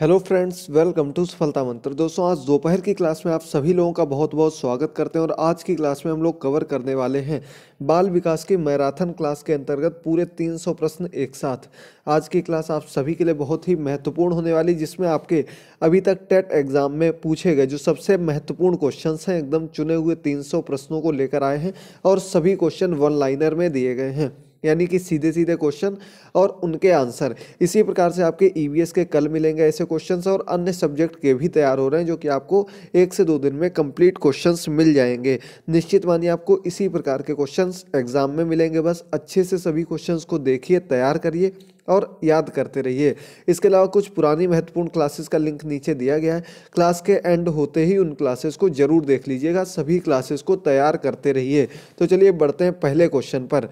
hello friends welcome to सफलता मंत्र दोस्तों आज दोपहर की क्लास में आप सभी लोगों का बहुत बहुत स्वागत करते हैं और आज की क्लास में हम लोग कवर करने वाले हैं बाल विकास की मैराथन क्लास के अंतर्गत पूरे 300 प्रश्न एक साथ आज की क्लास आप सभी के लिए बहुत ही महत्वपूर्ण होने वाली जिसमें आपके अभी तक टेट एग्जाम में पूछे गए जो सबसे महत्वपूर्ण क्वेश्चन हैं एकदम चुने हुए तीन प्रश्नों को लेकर आए हैं और सभी क्वेश्चन वन लाइनर में दिए गए हैं यानी कि सीधे सीधे क्वेश्चन और उनके आंसर इसी प्रकार से आपके ई e के कल मिलेंगे ऐसे क्वेश्चन और अन्य सब्जेक्ट के भी तैयार हो रहे हैं जो कि आपको एक से दो दिन में कंप्लीट क्वेश्चन मिल जाएंगे निश्चित मानिए आपको इसी प्रकार के क्वेश्चन एग्जाम में मिलेंगे बस अच्छे से सभी क्वेश्चन को देखिए तैयार करिए और याद करते रहिए इसके अलावा कुछ पुरानी महत्वपूर्ण क्लासेस का लिंक नीचे दिया गया है क्लास के एंड होते ही उन क्लासेस को जरूर देख लीजिएगा सभी क्लासेस को तैयार करते रहिए तो चलिए बढ़ते हैं पहले क्वेश्चन पर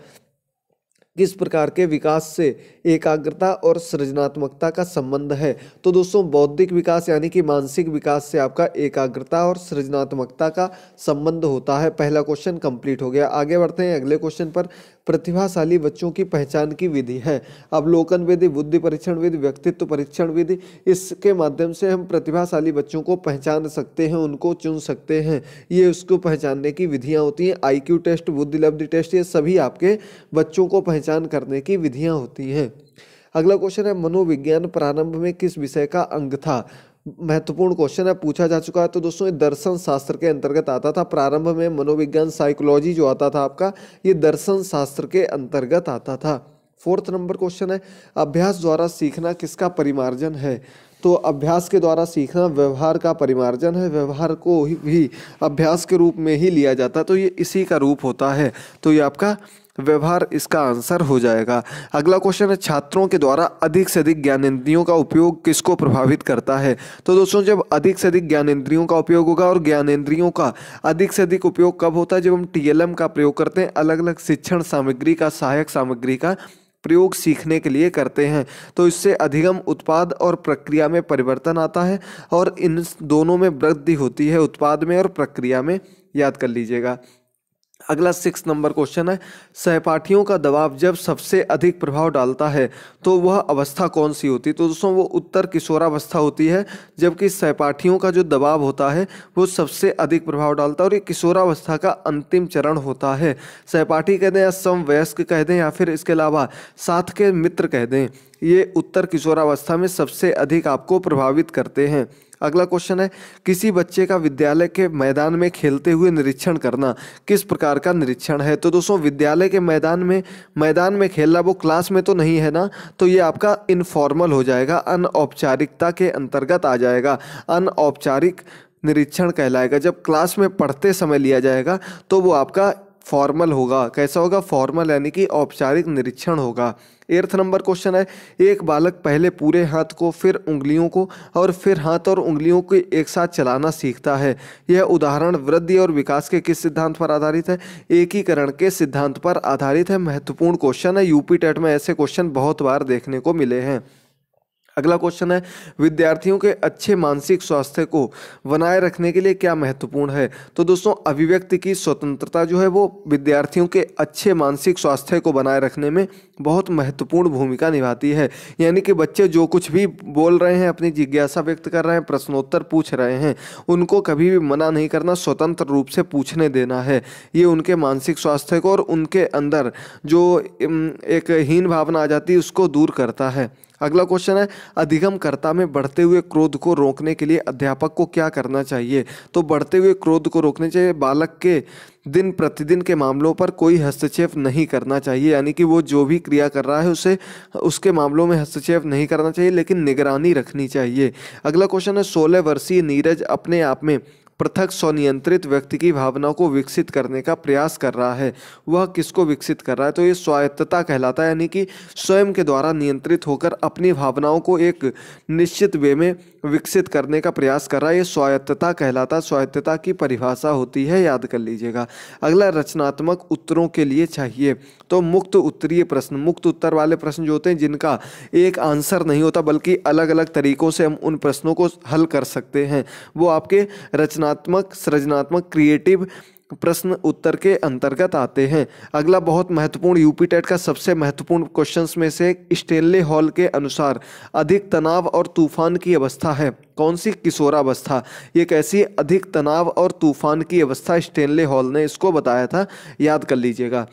किस प्रकार के विकास से एकाग्रता और सृजनात्मकता का संबंध है तो दोस्तों बौद्धिक विकास यानी कि मानसिक विकास से आपका एकाग्रता और सृजनात्मकता का संबंध होता है पहला क्वेश्चन कंप्लीट हो गया आगे बढ़ते हैं अगले क्वेश्चन पर प्रतिभाशाली बच्चों की पहचान की विधि है अवलोकन विधि बुद्धि परीक्षण विधि व्यक्तित्व परीक्षण विधि इसके माध्यम से हम प्रतिभाशाली बच्चों को पहचान सकते हैं उनको चुन सकते हैं ये उसको पहचानने की विधियाँ होती हैं आई टेस्ट बुद्धि लब्धि टेस्ट ये सभी आपके बच्चों को पहचान करने की विधियाँ होती हैं अगला क्वेश्चन है मनोविज्ञान प्रारंभ में किस विषय का अंग था महत्वपूर्ण क्वेश्चन है पूछा जा चुका है तो दोस्तों ये दर्शन शास्त्र के अंतर्गत आता था प्रारंभ में मनोविज्ञान साइकोलॉजी जो आता था आपका ये दर्शन शास्त्र के अंतर्गत आता था फोर्थ नंबर क्वेश्चन है अभ्यास द्वारा सीखना किसका परिमार्जन है तो अभ्यास के द्वारा सीखना व्यवहार का परिमार्जन है व्यवहार को भी अभ्यास के रूप में ही लिया जाता है तो ये इसी का रूप होता है तो ये आपका व्यवहार इसका आंसर हो जाएगा अगला क्वेश्चन है छात्रों के द्वारा अधिक से अधिक ज्ञान इंद्रियों का उपयोग किसको प्रभावित करता है तो दोस्तों जब अधिक से अधिक ज्ञान इंद्रियों का उपयोग होगा और ज्ञान इंद्रियों का अधिक से अधिक उपयोग कब होता है जब हम टीएलएम का प्रयोग करते हैं अलग अलग शिक्षण सामग्री का सहायक सामग्री का प्रयोग सीखने के लिए करते हैं तो इससे अधिगम उत्पाद और प्रक्रिया में परिवर्तन आता है और इन दोनों में वृद्धि होती है उत्पाद में और प्रक्रिया में याद कर लीजिएगा अगला सिक्स नंबर क्वेश्चन है सहपाठियों का दबाव जब सबसे अधिक प्रभाव डालता है तो वह अवस्था कौन सी होती है तो दोस्तों वो उत्तर किशोरावस्था होती है जबकि सहपाठियों का जो दबाव होता है वो सबसे अधिक प्रभाव डालता है और ये किशोरावस्था का अंतिम चरण होता है सहपाठी कह दें या समवयस्क कह दें या फिर इसके अलावा साथ के मित्र कह दें ये उत्तर किशोरावस्था में सबसे अधिक आपको प्रभावित करते हैं अगला क्वेश्चन है किसी बच्चे का विद्यालय के मैदान में खेलते हुए निरीक्षण करना किस प्रकार का निरीक्षण है तो दोस्तों विद्यालय के मैदान में मैदान में खेलना वो क्लास में तो नहीं है ना तो ये आपका इनफॉर्मल हो जाएगा अनौपचारिकता के अंतर्गत आ जाएगा अनौपचारिक निरीक्षण कहलाएगा जब क्लास में पढ़ते समय लिया जाएगा तो वो आपका फॉर्मल होगा कैसा होगा फॉर्मल यानी कि औपचारिक निरीक्षण होगा एर्थ नंबर क्वेश्चन है एक बालक पहले पूरे हाथ को फिर उंगलियों को और फिर हाथ और उंगलियों को एक साथ चलाना सीखता है यह उदाहरण वृद्धि और विकास के किस सिद्धांत पर आधारित है एकीकरण के सिद्धांत पर आधारित है महत्वपूर्ण क्वेश्चन है यूपी टेट में ऐसे क्वेश्चन बहुत बार देखने को मिले हैं अगला क्वेश्चन है विद्यार्थियों के अच्छे मानसिक स्वास्थ्य को बनाए रखने के लिए क्या महत्वपूर्ण है तो दोस्तों अभिव्यक्ति की स्वतंत्रता जो है वो विद्यार्थियों के अच्छे मानसिक स्वास्थ्य को बनाए रखने में बहुत महत्वपूर्ण भूमिका निभाती है यानी कि बच्चे जो कुछ भी बोल रहे हैं अपनी जिज्ञासा व्यक्त कर रहे हैं प्रश्नोत्तर पूछ रहे हैं उनको कभी भी मना नहीं करना स्वतंत्र रूप से पूछने देना है ये उनके मानसिक स्वास्थ्य को और उनके अंदर जो एक हीन भावना आ जाती है उसको दूर करता है अगला क्वेश्चन है अधिगम कर्ता में बढ़ते हुए क्रोध को रोकने के लिए अध्यापक को क्या करना चाहिए तो बढ़ते हुए क्रोध को रोकने चाहिए बालक के दिन प्रतिदिन के मामलों पर कोई हस्तक्षेप नहीं करना चाहिए यानी कि वो जो भी क्रिया कर रहा है उसे उसके मामलों में हस्तक्षेप नहीं करना चाहिए लेकिन निगरानी रखनी चाहिए अगला क्वेश्चन है सोलह वर्षीय नीरज अपने आप में पृथक स्वनियंत्रित व्यक्ति की भावनाओं को विकसित करने का प्रयास कर रहा है वह किसको विकसित कर रहा है तो ये स्वायत्तता कहलाता है यानी कि स्वयं के द्वारा नियंत्रित होकर अपनी भावनाओं को एक निश्चित वे में विकसित करने का प्रयास कर रहा है ये स्वायत्तता कहलाता है स्वायत्तता की परिभाषा होती है याद कर लीजिएगा अगला रचनात्मक उत्तरों के लिए चाहिए तो मुक्त उत्तरीय प्रश्न मुक्त उत्तर वाले प्रश्न जो होते हैं जिनका एक आंसर नहीं होता बल्कि अलग अलग तरीकों से हम उन प्रश्नों को हल कर सकते हैं वो आपके रचना रचनात्मक सृजनात्मक क्रिएटिव प्रश्न उत्तर के अंतर्गत आते हैं अगला बहुत महत्वपूर्ण यूपी टेट का सबसे महत्वपूर्ण क्वेश्चंस में से स्टेनले हॉल के अनुसार अधिक तनाव और तूफान की अवस्था है कौन सी किशोरावस्था ये कैसी अधिक तनाव और तूफान की अवस्था स्टेनले हॉल ने इसको बताया था याद कर लीजिएगा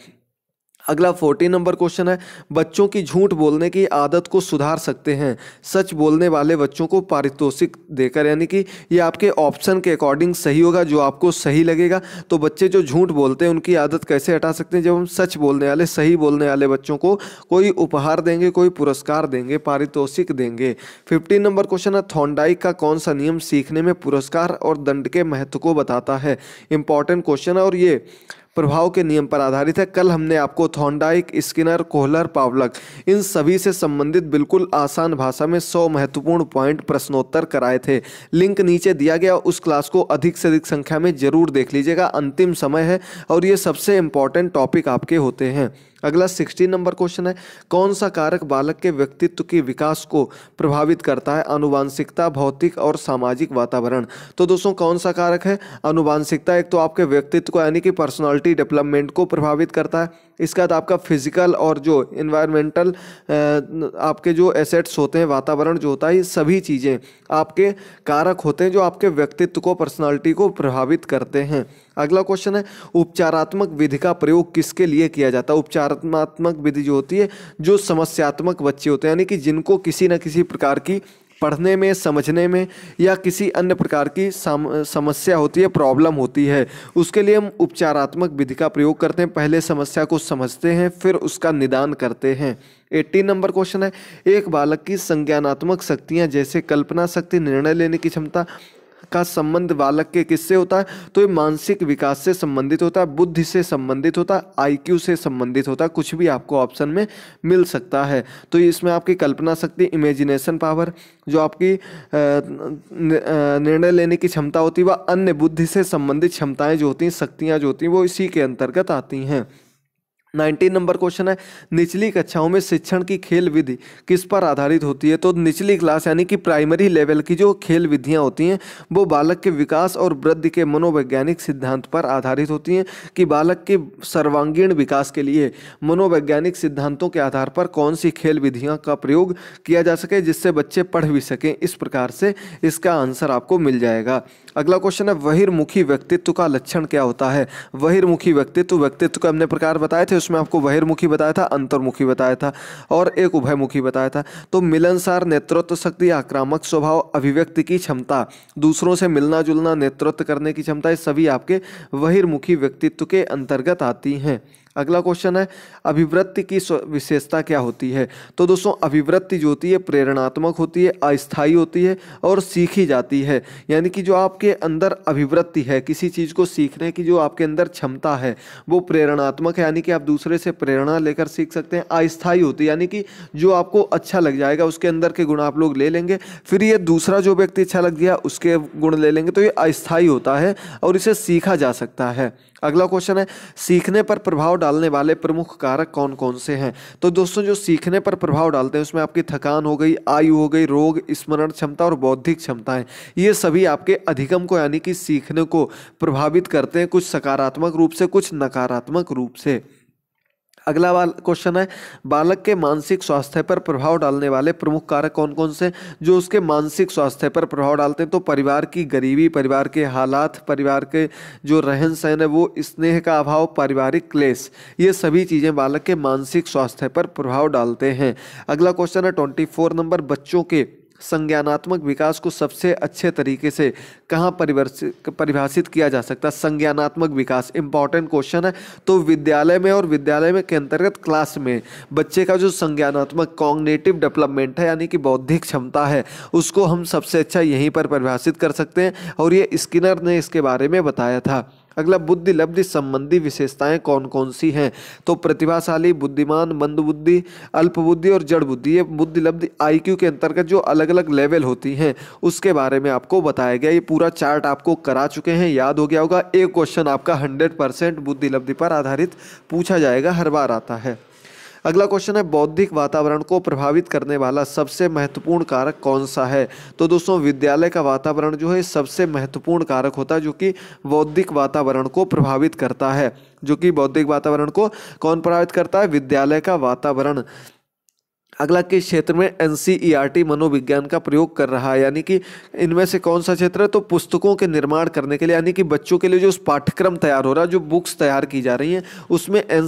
अगला फोर्टीन नंबर क्वेश्चन है बच्चों की झूठ बोलने की आदत को सुधार सकते हैं सच बोलने वाले बच्चों को पारितोषिक देकर यानी कि ये आपके ऑप्शन के अकॉर्डिंग सही होगा जो आपको सही लगेगा तो बच्चे जो झूठ बोलते हैं उनकी आदत कैसे हटा सकते हैं जब हम सच बोलने वाले सही बोलने वाले बच्चों को कोई उपहार देंगे कोई पुरस्कार देंगे पारितोषिक देंगे फिफ्टीन नंबर क्वेश्चन है थॉन्डाइक का कौन सा नियम सीखने में पुरस्कार और दंड के महत्व को बताता है इंपॉर्टेंट क्वेश्चन है और ये प्रभाव के नियम पर आधारित है कल हमने आपको थॉन्डाइक स्किनर कोहलर पावलक इन सभी से संबंधित बिल्कुल आसान भाषा में सौ महत्वपूर्ण पॉइंट प्रश्नोत्तर कराए थे लिंक नीचे दिया गया उस क्लास को अधिक से अधिक संख्या में जरूर देख लीजिएगा अंतिम समय है और ये सबसे इंपॉर्टेंट टॉपिक आपके होते हैं अगला सिक्सटीन नंबर क्वेश्चन है कौन सा कारक बालक के व्यक्तित्व के विकास को प्रभावित करता है अनुवांशिकता भौतिक और सामाजिक वातावरण तो दोस्तों कौन सा कारक है अनुवांशिकता एक तो आपके व्यक्तित्व को यानी कि पर्सनालिटी डेवलपमेंट को प्रभावित करता है इसके बाद आपका फिजिकल और जो इन्वायरमेंटल आपके जो एसेट्स होते हैं वातावरण जो होता है सभी चीज़ें आपके कारक होते हैं जो आपके व्यक्तित्व को पर्सनैलिटी को प्रभावित करते हैं अगला क्वेश्चन है उपचारात्मक विधि का प्रयोग किसके लिए किया जाता है उपचारात्मक विधि जो होती है जो समस्यात्मक बच्चे होते हैं यानी कि जिनको किसी न किसी प्रकार की पढ़ने में समझने में या किसी अन्य प्रकार की समस्या होती है प्रॉब्लम होती है उसके लिए हम उपचारात्मक विधि का प्रयोग करते हैं पहले समस्या को समझते हैं फिर उसका निदान करते हैं एट्टीन नंबर क्वेश्चन है एक बालक की संज्ञानात्मक शक्तियाँ जैसे कल्पना शक्ति निर्णय लेने की क्षमता का संबंध बालक के किससे होता है तो ये मानसिक विकास से संबंधित होता है बुद्धि से संबंधित होता है आईक्यू से संबंधित होता है कुछ भी आपको ऑप्शन में मिल सकता है तो इसमें आपकी कल्पना शक्ति इमेजिनेशन पावर जो आपकी निर्णय लेने की क्षमता होती है वह अन्य बुद्धि से संबंधित क्षमताएं जो होती हैं शक्तियाँ जो होती हैं वो इसी के अंतर्गत आती हैं नाइनटीन नंबर क्वेश्चन है निचली कक्षाओं में शिक्षण की खेल विधि किस पर आधारित होती है तो निचली क्लास यानी कि प्राइमरी लेवल की जो खेल विधियां होती हैं वो बालक के विकास और वृद्धि के मनोवैज्ञानिक सिद्धांत पर आधारित होती हैं कि बालक के सर्वांगीण विकास के लिए मनोवैज्ञानिक सिद्धांतों के आधार पर कौन सी खेल विधियाँ का प्रयोग किया जा सके जिससे बच्चे पढ़ भी सकें इस प्रकार से इसका आंसर आपको मिल जाएगा अगला क्वेश्चन है वहिर्मुखी व्यक्तित्व का लक्षण क्या होता है वहिर्मुखी व्यक्तित्व व्यक्तित्व के हमने प्रकार बताए थे उसमें आपको वहिर्मुखी बताया था अंतर्मुखी बताया था और एक उभयमुखी बताया था तो मिलनसार नेतृत्व शक्ति आक्रामक स्वभाव अभिव्यक्ति की क्षमता दूसरों से मिलना जुलना नेतृत्व करने की क्षमता ये सभी आपके बहिर्मुखी व्यक्तित्व के अंतर्गत आती हैं अगला क्वेश्चन है अभिवृत्ति की विशेषता क्या होती है तो दोस्तों अभिवृत्ति जो होती है प्रेरणात्मक होती है अस्थायी होती है और सीखी जाती है यानी कि जो आपके अंदर अभिवृत्ति है किसी चीज़ को सीखने की जो आपके अंदर क्षमता है वो प्रेरणात्मक है यानी कि आप दूसरे से प्रेरणा लेकर सीख सकते हैं अस्थायी होती है यानी कि जो आपको अच्छा लग जाएगा उसके अंदर के गुण आप लोग ले लेंगे फिर ये दूसरा जो व्यक्ति अच्छा लग गया उसके गुण ले लेंगे तो ये अस्थायी होता है और इसे सीखा जा सकता है अगला क्वेश्चन है सीखने पर प्रभाव डालने वाले प्रमुख कारक कौन कौन से हैं तो दोस्तों जो सीखने पर प्रभाव डालते हैं उसमें आपकी थकान हो गई आयु हो गई रोग स्मरण क्षमता और बौद्धिक क्षमताएं ये सभी आपके अधिगम को यानी कि सीखने को प्रभावित करते हैं कुछ सकारात्मक रूप से कुछ नकारात्मक रूप से अगला वाला क्वेश्चन है बालक के मानसिक स्वास्थ्य पर प्रभाव डालने वाले प्रमुख कारक कौन कौन से जो उसके मानसिक स्वास्थ्य पर प्रभाव डालते हैं तो परिवार की गरीबी परिवार के हालात परिवार के जो रहन सहन है वो स्नेह का अभाव पारिवारिक क्लेश ये सभी चीज़ें बालक के मानसिक स्वास्थ्य पर प्रभाव डालते हैं अगला क्वेश्चन है ट्वेंटी नंबर बच्चों के संज्ञानात्मक विकास को सबसे अच्छे तरीके से कहाँ परिभाषित किया जा सकता है संज्ञानात्मक विकास इंपॉर्टेंट क्वेश्चन है तो विद्यालय में और विद्यालय में के अंतर्गत क्लास में बच्चे का जो संज्ञानात्मक कॉग्नेटिव डेवलपमेंट है यानी कि बौद्धिक क्षमता है उसको हम सबसे अच्छा यहीं पर परिभाषित कर सकते हैं और ये स्किनर ने इसके बारे में बताया था अगला बुद्धि लब्धि संबंधी विशेषताएं कौन कौन सी हैं तो प्रतिभाशाली बुद्धिमान मंदबुद्धि अल्पबुद्धि और जड़ बुद्धि ये बुद्धि लब्धि आईक्यू के अंतर्गत जो अलग अलग लेवल होती हैं उसके बारे में आपको बताया गया ये पूरा चार्ट आपको करा चुके हैं याद हो गया होगा एक क्वेश्चन आपका हंड्रेड परसेंट बुद्धि लब्धि पर आधारित पूछा जाएगा हर बार आता है अगला क्वेश्चन है बौद्धिक वातावरण को प्रभावित करने वाला सबसे महत्वपूर्ण कारक कौन सा है तो दोस्तों विद्यालय का वातावरण जो है सबसे महत्वपूर्ण कारक होता है जो कि बौद्धिक वातावरण को प्रभावित करता है जो कि बौद्धिक वातावरण को कौन प्रभावित करता है विद्यालय का वातावरण अगला किस क्षेत्र में एन e मनोविज्ञान का प्रयोग कर रहा है यानी कि इनमें से कौन सा क्षेत्र है तो पुस्तकों के निर्माण करने के लिए यानी कि बच्चों के लिए जो पाठ्यक्रम तैयार हो रहा है जो बुक्स तैयार की जा रही हैं उसमें एन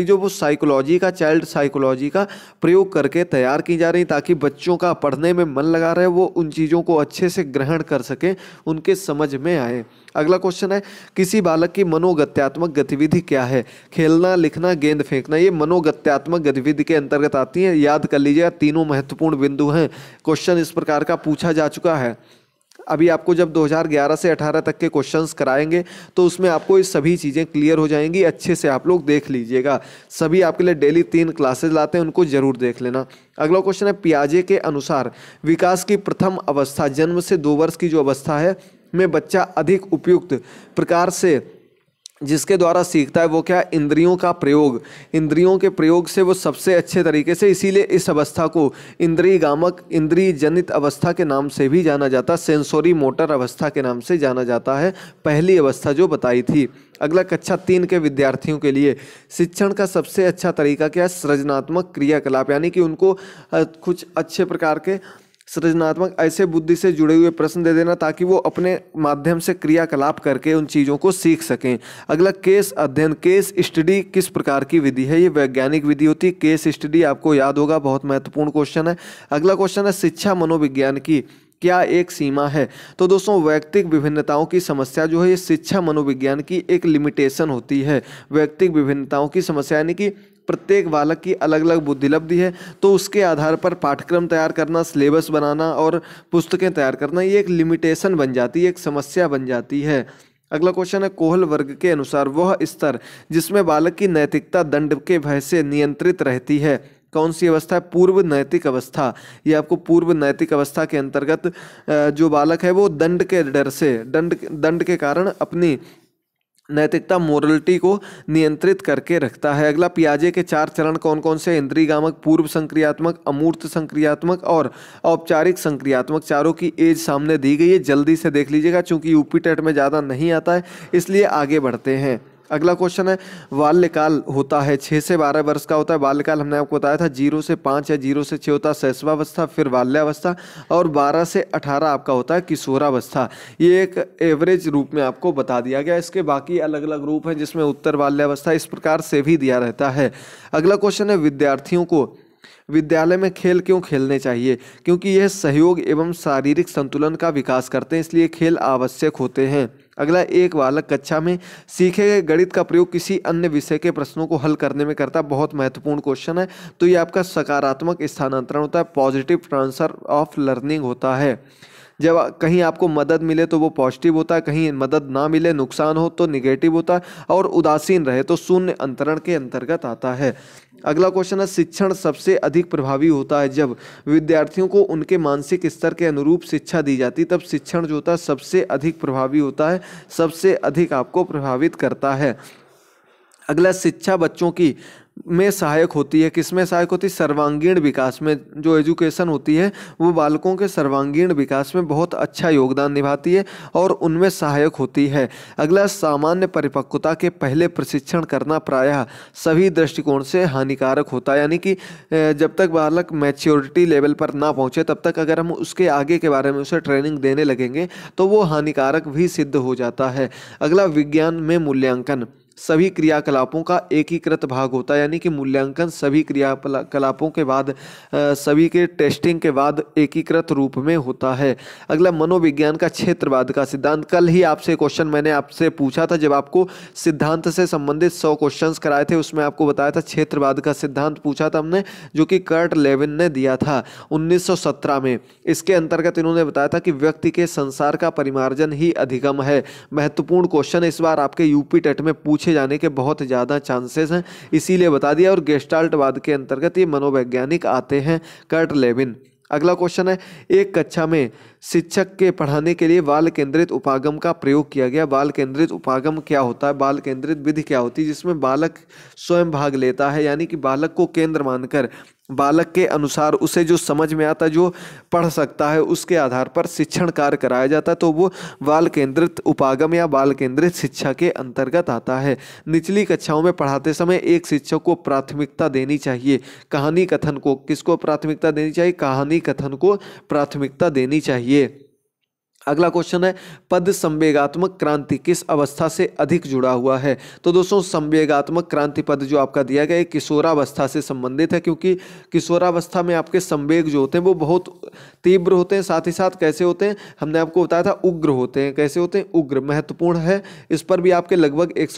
e जो वो साइकोलॉजी का चाइल्ड साइकोलॉजी का प्रयोग करके तैयार की जा रही ताकि बच्चों का पढ़ने में मन लगा रहे वो उन चीज़ों को अच्छे से ग्रहण कर सकें उनके समझ में आए अगला क्वेश्चन है किसी बालक की मनोगत्यात्मक गतिविधि क्या है खेलना लिखना गेंद फेंकना ये मनोगत्यात्मक गतिविधि के अंतर्गत आती है याद कर लीजिएगा तीनों महत्वपूर्ण बिंदु हैं क्वेश्चन इस प्रकार का पूछा जा चुका है अभी आपको जब 2011 से 18 तक के क्वेश्चंस कराएंगे तो उसमें आपको ये सभी चीज़ें क्लियर हो जाएंगी अच्छे से आप लोग देख लीजिएगा सभी आपके लिए डेली तीन क्लासेज लाते हैं उनको ज़रूर देख लेना अगला क्वेश्चन है पियाजे के अनुसार विकास की प्रथम अवस्था जन्म से दो वर्ष की जो अवस्था है में बच्चा अधिक उपयुक्त प्रकार से जिसके द्वारा सीखता है वो क्या इंद्रियों का प्रयोग इंद्रियों के प्रयोग से वो सबसे अच्छे तरीके से इसीलिए इस अवस्था को इंद्री गामक इंद्री जनित अवस्था के नाम से भी जाना जाता है सेंसोरी मोटर अवस्था के नाम से जाना जाता है पहली अवस्था जो बताई थी अगला कक्षा तीन के विद्यार्थियों के लिए शिक्षण का सबसे अच्छा तरीका क्या है सृजनात्मक क्रियाकलाप यानी कि उनको कुछ अच्छे प्रकार के सृजनात्मक ऐसे बुद्धि से जुड़े हुए प्रश्न दे देना ताकि वो अपने माध्यम से क्रियाकलाप करके उन चीज़ों को सीख सकें अगला केस अध्ययन केस स्टडी किस प्रकार की विधि है ये वैज्ञानिक विधि होती है केस स्टडी आपको याद होगा बहुत महत्वपूर्ण क्वेश्चन है अगला क्वेश्चन है शिक्षा मनोविज्ञान की क्या एक सीमा है तो दोस्तों व्यक्तिक विभिन्नताओं की समस्या जो है ये शिक्षा मनोविज्ञान की एक लिमिटेशन होती है व्यक्तिक विभिन्नताओं की समस्या यानी कि प्रत्येक बालक की अलग अलग बुद्धिलब्धि है तो उसके आधार पर पाठ्यक्रम तैयार करना सिलेबस बनाना और पुस्तकें तैयार करना ये एक लिमिटेशन बन जाती है एक समस्या बन जाती है अगला क्वेश्चन है कोहल वर्ग के अनुसार वह स्तर जिसमें बालक की नैतिकता दंड के भय से नियंत्रित रहती है कौन सी अवस्था है पूर्व नैतिक अवस्था ये आपको पूर्व नैतिक अवस्था के अंतर्गत जो बालक है वो दंड के डर से दंड दंड के कारण अपनी नैतिकता मोरलिटी को नियंत्रित करके रखता है अगला पियाजे के चार चरण कौन कौन से इंद्रीगामक पूर्व संक्रियात्मक अमूर्त संक्रियात्मक और औपचारिक संक्रियात्मक चारों की एज सामने दी गई है जल्दी से देख लीजिएगा चूंकि यूपी टेट में ज़्यादा नहीं आता है इसलिए आगे बढ़ते हैं अगला क्वेश्चन है बाल्यकाल होता है छः से बारह वर्ष का होता है बाल्यकाल हमने आपको बताया था जीरो से पाँच या जीरो से छः होता है शैशवावस्था फिर बाल्यावस्था और बारह से अठारह आपका होता है किशोरावस्था ये एक एवरेज रूप में आपको बता दिया गया इसके बाकी अलग अलग रूप हैं जिसमें उत्तर बाल्यावस्था इस प्रकार से भी दिया रहता है अगला क्वेश्चन है विद्यार्थियों को विद्यालय में खेल क्यों खेलने चाहिए क्योंकि यह सहयोग एवं शारीरिक संतुलन का विकास करते हैं इसलिए खेल आवश्यक होते हैं अगला एक बालक कक्षा में सीखे गए गणित का प्रयोग किसी अन्य विषय के प्रश्नों को हल करने में करता बहुत महत्वपूर्ण क्वेश्चन है तो ये आपका सकारात्मक स्थानांतरण होता है पॉजिटिव ट्रांसफर ऑफ लर्निंग होता है जब कहीं आपको मदद मिले तो वो पॉजिटिव होता है कहीं मदद ना मिले नुकसान हो तो निगेटिव होता है और उदासीन रहे तो शून्य अंतरण के अंतर्गत आता है अगला क्वेश्चन है शिक्षण सबसे अधिक प्रभावी होता है जब विद्यार्थियों को उनके मानसिक स्तर के अनुरूप शिक्षा दी जाती तब शिक्षण जो होता है सबसे अधिक प्रभावी होता है सबसे अधिक आपको प्रभावित करता है अगला शिक्षा बच्चों की में सहायक होती है किसमें सहायक होती है सर्वांगीण विकास में जो एजुकेशन होती है वो बालकों के सर्वांगीण विकास में बहुत अच्छा योगदान निभाती है और उनमें सहायक होती है अगला सामान्य परिपक्वता के पहले प्रशिक्षण करना प्रायः सभी दृष्टिकोण से हानिकारक होता है यानी कि जब तक बालक मैच्योरिटी लेवल पर ना पहुँचे तब तक अगर हम उसके आगे के बारे में उसे ट्रेनिंग देने लगेंगे तो वो हानिकारक भी सिद्ध हो जाता है अगला विज्ञान में मूल्यांकन सभी क्रियाकलापों का एकीकृत भाग होता है यानी कि मूल्यांकन सभी क्रियाकलापों के बाद सभी के टेस्टिंग के बाद एकीकृत रूप में होता है अगला मनोविज्ञान का क्षेत्रवाद का सिद्धांत कल ही आपसे क्वेश्चन मैंने आपसे पूछा था जब आपको सिद्धांत से संबंधित सौ क्वेश्चन कराए थे उसमें आपको बताया था क्षेत्रवाद का सिद्धांत पूछा था हमने जो कि कर्ट लेविन ने दिया था उन्नीस में इसके अंतर्गत इन्होंने बताया था कि व्यक्ति के संसार का परिमार्जन ही अधिगम है महत्वपूर्ण क्वेश्चन इस बार आपके यूपी टेट e में पूछ पीछे जाने के बहुत ज़्यादा चांसेस हैं इसीलिए बता दिया और गेस्टाल्टवाद के अंतर्गत ये मनोवैज्ञानिक आते हैं कर्ट लेविन अगला क्वेश्चन है एक कक्षा में शिक्षक के पढ़ाने के लिए बाल केंद्रित उपागम का प्रयोग किया गया बाल केंद्रित उपागम क्या होता है बाल केंद्रित विधि क्या होती है जिसमें बालक स्वयं भाग लेता है यानी कि बालक को केंद्र मानकर बालक के अनुसार उसे जो समझ में आता जो पढ़ सकता है उसके आधार पर शिक्षण कार्य कराया जाता है तो वो बाल केंद्रित उपागम या बाल केंद्रित शिक्षा के अंतर्गत आता है निचली कक्षाओं में पढ़ाते समय एक शिक्षक को प्राथमिकता देनी चाहिए कहानी कथन को किसको प्राथमिकता देनी चाहिए कहानी कथन को प्राथमिकता देनी चाहिए अगला क्वेश्चन है पद संवेगात्मक क्रांति किस अवस्था से अधिक जुड़ा हुआ है तो दोस्तों संवेगात्मक क्रांति पद जो आपका दिया गया है किशोरावस्था से संबंधित है क्योंकि किशोरावस्था में आपके संवेग जो होते हैं वो बहुत तीव्र होते हैं साथ ही साथ कैसे होते हैं हमने आपको बताया था उग्र होते हैं कैसे होते हैं उग्र महत्वपूर्ण है इस पर भी आपके लगभग एक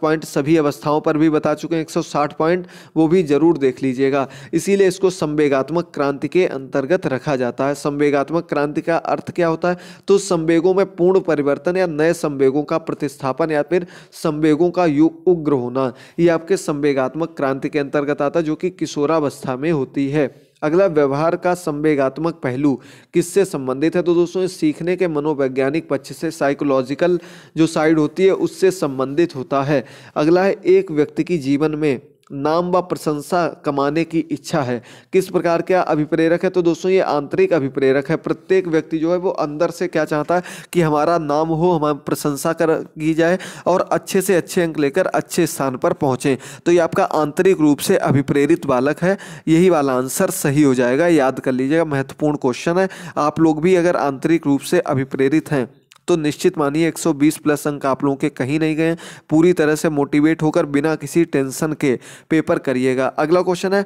पॉइंट सभी अवस्थाओं पर भी बता चुके हैं एक पॉइंट वो भी जरूर देख लीजिएगा इसीलिए इसको संवेगात्मक क्रांति के अंतर्गत रखा जाता है संवेगात्मक क्रांति का अर्थ क्या होता है तो संवेगों में पूर्ण परिवर्तन या नए संवेगों का प्रतिस्थापन या फिर संवेगों का युग उग्र होना ये आपके संवेगात्मक क्रांति के अंतर्गत आता जो कि किशोरावस्था में होती है अगला व्यवहार का संवेगात्मक पहलू किससे संबंधित है तो दोस्तों ये सीखने के मनोवैज्ञानिक पक्ष से साइकोलॉजिकल जो साइड होती है उससे संबंधित होता है अगला है एक व्यक्ति की जीवन में नाम व प्रशंसा कमाने की इच्छा है किस प्रकार का अभिप्रेरक है तो दोस्तों ये आंतरिक अभिप्रेरक है प्रत्येक व्यक्ति जो है वो अंदर से क्या चाहता है कि हमारा नाम हो हमारी प्रशंसा कर की जाए और अच्छे से अच्छे अंक लेकर अच्छे स्थान पर पहुँचें तो ये आपका आंतरिक रूप से अभिप्रेरित बालक है यही वाला आंसर सही हो जाएगा याद कर लीजिएगा महत्वपूर्ण क्वेश्चन है आप लोग भी अगर आंतरिक रूप से अभिप्रेरित हैं तो निश्चित मानिए 120 प्लस अंक आप लोगों के कहीं नहीं गए पूरी तरह से मोटिवेट होकर बिना किसी टेंशन के पेपर करिएगा अगला क्वेश्चन है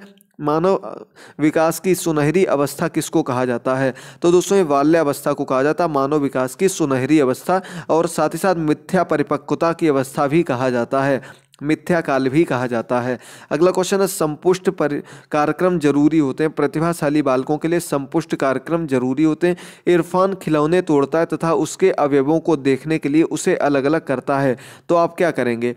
मानव विकास की सुनहरी अवस्था किसको कहा जाता है तो दोस्तों ये बाल्य अवस्था को कहा जाता है मानव विकास की सुनहरी अवस्था और साथ ही साथ मिथ्या परिपक्वता की अवस्था भी कहा जाता है मिथ्याकाल भी कहा जाता है अगला क्वेश्चन है संपुष्ट पर कार्यक्रम जरूरी होते हैं प्रतिभाशाली बालकों के लिए संपुष्ट कार्यक्रम जरूरी होते हैं इरफान खिलौने तोड़ता है तथा उसके अवयवों को देखने के लिए उसे अलग अलग करता है तो आप क्या करेंगे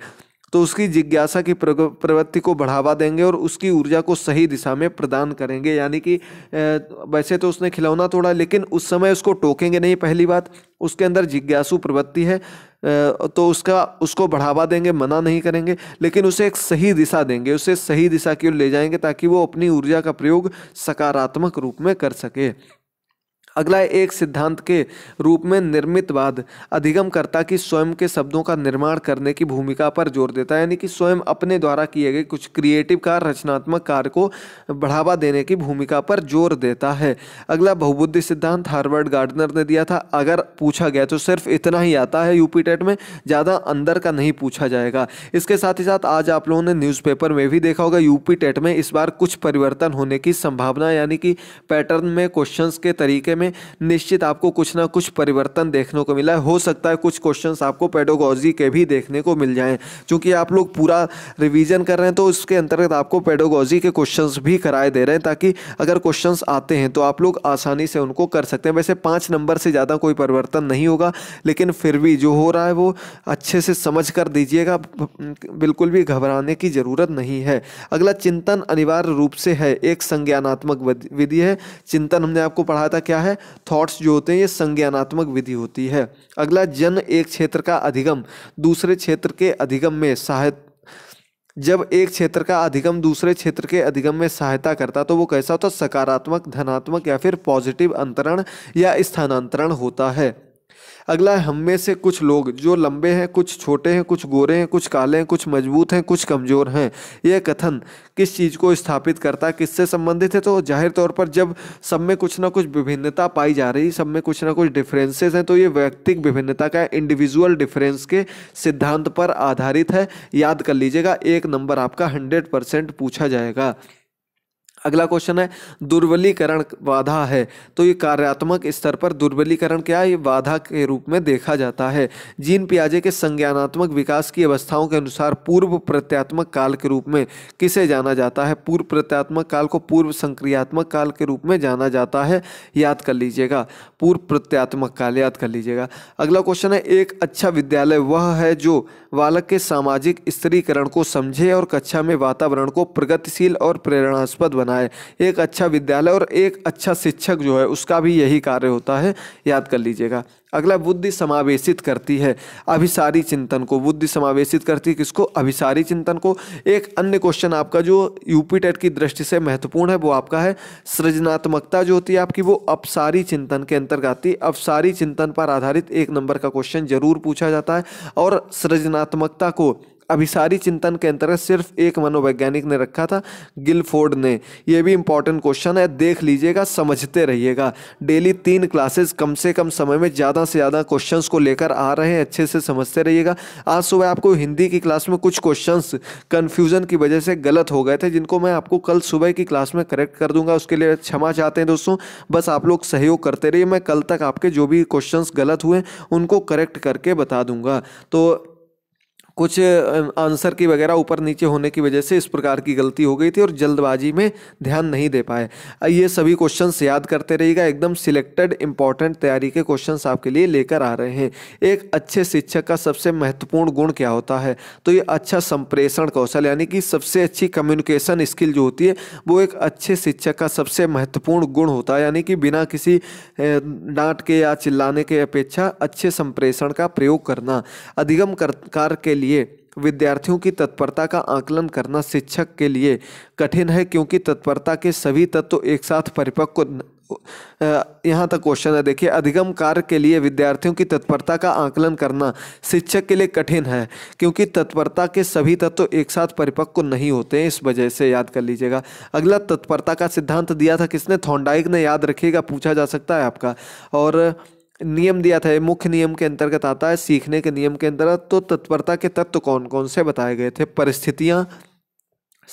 तो उसकी जिज्ञासा की प्रवृत्ति को बढ़ावा देंगे और उसकी ऊर्जा को सही दिशा में प्रदान करेंगे यानी कि वैसे तो उसने खिलौना तोड़ा लेकिन उस समय उसको टोकेंगे नहीं पहली बात उसके अंदर जिज्ञासु प्रवृत्ति है तो उसका उसको बढ़ावा देंगे मना नहीं करेंगे लेकिन उसे एक सही दिशा देंगे उसे सही दिशा की ओर ले जाएंगे ताकि वो अपनी ऊर्जा का प्रयोग सकारात्मक रूप में कर सके अगला एक सिद्धांत के रूप में निर्मितवाद अधिगमकर्ता की स्वयं के शब्दों का निर्माण करने की भूमिका पर जोर देता है यानी कि स्वयं अपने द्वारा किए गए कुछ क्रिएटिव कार्य रचनात्मक कार्य को बढ़ावा देने की भूमिका पर जोर देता है अगला बहुबुद्धि सिद्धांत हार्वर्ड गार्डनर ने दिया था अगर पूछा गया तो सिर्फ इतना ही आता है यूपी टेट में ज़्यादा अंदर का नहीं पूछा जाएगा इसके साथ ही साथ आज आप लोगों ने न्यूज़पेपर में भी देखा होगा यूपी टेट में इस बार कुछ परिवर्तन होने की संभावना यानी कि पैटर्न में क्वेश्चन के तरीके में में निश्चित आपको कुछ ना कुछ परिवर्तन देखने को मिला है हो सकता है कुछ क्वेश्चंस आपको पेडोगोजी के भी देखने को मिल जाएं क्योंकि आप लोग पूरा रिवीजन कर रहे हैं तो उसके अंतर्गत आपको पेडोगोजी के क्वेश्चंस भी कराए दे रहे हैं ताकि अगर क्वेश्चंस आते हैं तो आप लोग आसानी से उनको कर सकते हैं वैसे पाँच नंबर से ज़्यादा कोई परिवर्तन नहीं होगा लेकिन फिर भी जो हो रहा है वो अच्छे से समझ कर दीजिएगा बिल्कुल भी घबराने की ज़रूरत नहीं है अगला चिंतन अनिवार्य रूप से है एक संज्ञानात्मक विधि है चिंतन हमने आपको पढ़ा था क्या है है थॉट्स जो होते हैं ये संज्ञानात्मक विधि होती है अगला जन एक क्षेत्र का अधिगम दूसरे क्षेत्र के अधिगम में सहायता जब एक क्षेत्र का अधिगम दूसरे क्षेत्र के अधिगम में सहायता करता तो वो कैसा होता सकारात्मक धनात्मक या फिर पॉजिटिव अंतरण या स्थानांतरण होता है अगला है हम में से कुछ लोग जो लंबे हैं कुछ छोटे हैं कुछ गोरे हैं कुछ काले हैं कुछ मजबूत हैं कुछ कमज़ोर हैं यह कथन किस चीज़ को स्थापित करता किससे संबंधित है तो जाहिर तौर पर जब सब में कुछ ना कुछ विभिन्नता पाई जा रही सब में कुछ ना कुछ डिफरेंसेस हैं तो ये व्यक्तिक विभिन्नता का इंडिविजुअल डिफरेंस के सिद्धांत पर आधारित है याद कर लीजिएगा एक नंबर आपका हंड्रेड परसेंट पूछा जाएगा अगला क्वेश्चन है दुर्बलीकरण बाधा है तो ये कार्यात्मक स्तर पर दुर्बलीकरण क्या है ये बाधा के रूप में देखा जाता है जीन पियाजे के संज्ञानात्मक विकास की अवस्थाओं के अनुसार पूर्व प्रत्यात्मक काल के रूप में किसे जाना जाता है पूर्व प्रत्यात्मक काल को पूर्व संक्रियात्मक काल के रूप में जाना जाता है याद कर लीजिएगा पूर्व प्रत्यात्मक काल याद कर लीजिएगा अगला क्वेश्चन है एक अच्छा विद्यालय वह है जो बालक के सामाजिक स्त्रीकरण को समझे और कक्षा में वातावरण को प्रगतिशील और प्रेरणास्पद बनाए है एक अच्छा विद्यालय और एक अच्छा शिक्षक जो है उसका भी यही कार्य होता है याद कर लीजिएगा अगला बुद्धि समावेशित करती है अभिसारी चिंतन को बुद्धि समावेशित करती है किसको अभिसारी चिंतन को एक अन्य क्वेश्चन आपका जो यूपी टेट की दृष्टि से महत्वपूर्ण है वो आपका है सृजनात्मकता जो होती है आपकी वो अपसारी चिंतन के अंतर्गत आती अपसारी चिंतन पर आधारित एक नंबर का क्वेश्चन जरूर पूछा जाता है और सृजनात्मकता को अभिसारी चिंतन के अंतर्गत सिर्फ एक मनोवैज्ञानिक ने रखा था गिलफोर्ड ने यह भी इंपॉर्टेंट क्वेश्चन है देख लीजिएगा समझते रहिएगा डेली तीन क्लासेस कम से कम समय में ज़्यादा से ज़्यादा क्वेश्चन को लेकर आ रहे हैं अच्छे से समझते रहिएगा आज सुबह आपको हिंदी की क्लास में कुछ क्वेश्चन कन्फ्यूज़न की वजह से गलत हो गए थे जिनको मैं आपको कल सुबह की क्लास में करेक्ट कर दूंगा उसके लिए क्षमा चाहते हैं दोस्तों बस आप लोग सहयोग करते रहिए मैं कल तक आपके जो भी क्वेश्चन गलत हुए उनको करेक्ट करके बता दूंगा तो कुछ आंसर की वगैरह ऊपर नीचे होने की वजह से इस प्रकार की गलती हो गई थी और जल्दबाजी में ध्यान नहीं दे पाए ये सभी क्वेश्चन याद करते रहिएगा एकदम सिलेक्टेड इंपॉर्टेंट तैयारी के क्वेश्चन आपके लिए लेकर आ रहे हैं एक अच्छे शिक्षक का सबसे महत्वपूर्ण गुण क्या होता है तो ये अच्छा संप्रेषण कौशल यानी कि सबसे अच्छी कम्युनिकेशन स्किल जो होती है वो एक अच्छे शिक्षक का सबसे महत्वपूर्ण गुण होता है यानी कि बिना किसी डांट के या चिल्लाने के अपेक्षा अच्छे संप्रेषण का प्रयोग करना अधिगम कर, कार के लिए लिए विद्यार्थियों की तत्परता का आकलन करना शिक्षक के लिए कठिन है क्योंकि तत्परता के सभी तत्व एक साथ परिपक्व यहाँ तक क्वेश्चन है देखिए अधिगम कार्य के लिए विद्यार्थियों की तत्परता का आकलन करना शिक्षक के लिए कठिन है क्योंकि तत्परता के सभी तत्व एक साथ परिपक्व नहीं होते हैं इस वजह से याद कर लीजिएगा अगला तत्परता का सिद्धांत दिया था किसने थोंडाइक ने याद रखिएगा पूछा जा सकता है आपका और नियम दिया था मुख्य नियम के अंतर्गत आता है सीखने के नियम के अंतर्गत तो तत्परता के तत्व कौन कौन से बताए गए थे परिस्थितियाँ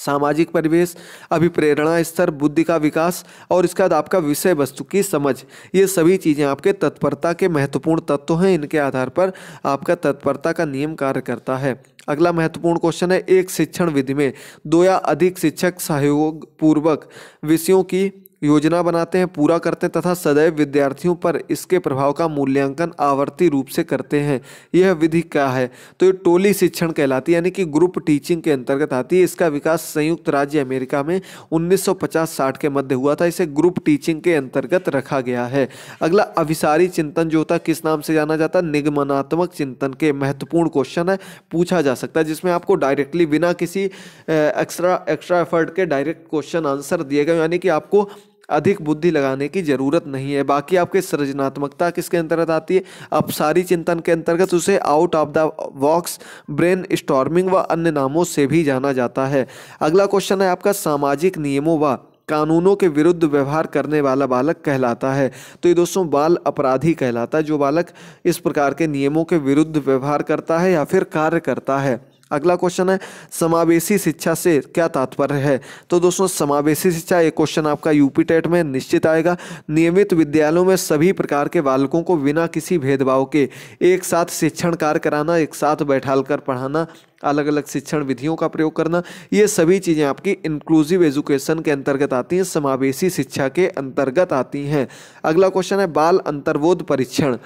सामाजिक परिवेश अभिप्रेरणा स्तर बुद्धि का विकास और इसके बाद आपका विषय वस्तु की समझ ये सभी चीज़ें आपके तत्परता के महत्वपूर्ण तत्व हैं इनके आधार पर आपका तत्परता का नियम कार्य करता है अगला महत्वपूर्ण क्वेश्चन है एक शिक्षण विधि में दो या अधिक शिक्षक सहयोग पूर्वक विषयों की योजना बनाते हैं पूरा करते हैं तथा सदैव विद्यार्थियों पर इसके प्रभाव का मूल्यांकन आवर्ती रूप से करते हैं यह विधि क्या है तो ये टोली शिक्षण कहलाती है यानी कि ग्रुप टीचिंग के अंतर्गत आती है इसका विकास संयुक्त राज्य अमेरिका में 1950-60 के मध्य हुआ था इसे ग्रुप टीचिंग के अंतर्गत रखा गया है अगला अभिसारी चिंतन जो होता है किस नाम से जाना जाता है निगमनात्मक चिंतन के महत्वपूर्ण क्वेश्चन है पूछा जा सकता है जिसमें आपको डायरेक्टली बिना किसी एक्स्ट्रा एक्स्ट्रा एफर्ट के डायरेक्ट क्वेश्चन आंसर दिए गए यानी कि आपको अधिक बुद्धि लगाने की ज़रूरत नहीं है बाकी आपके सृजनात्मकता किसके अंतर्गत आती है अब सारी चिंतन के अंतर्गत उसे out of the box brainstorming व अन्य नामों से भी जाना जाता है अगला क्वेश्चन है आपका सामाजिक नियमों व कानूनों के विरुद्ध व्यवहार करने वाला बालक कहलाता है तो ये दोस्तों बाल अपराधी कहलाता है जो बालक इस प्रकार के नियमों के विरुद्ध व्यवहार करता है या फिर कार्य करता है अगला क्वेश्चन है समावेशी शिक्षा से क्या तात्पर्य है तो दोस्तों समावेशी शिक्षा एक क्वेश्चन आपका यूपी टेट में निश्चित आएगा नियमित विद्यालयों में सभी प्रकार के बालकों को बिना किसी भेदभाव के एक साथ शिक्षण कार्य कराना एक साथ बैठाल कर पढ़ाना अलग अलग शिक्षण विधियों का प्रयोग करना ये सभी चीज़ें आपकी इंक्लूसिव एजुकेशन के अंतर्गत आती हैं समावेशी शिक्षा के अंतर्गत आती हैं अगला क्वेश्चन है बाल अंतर्बोध परीक्षण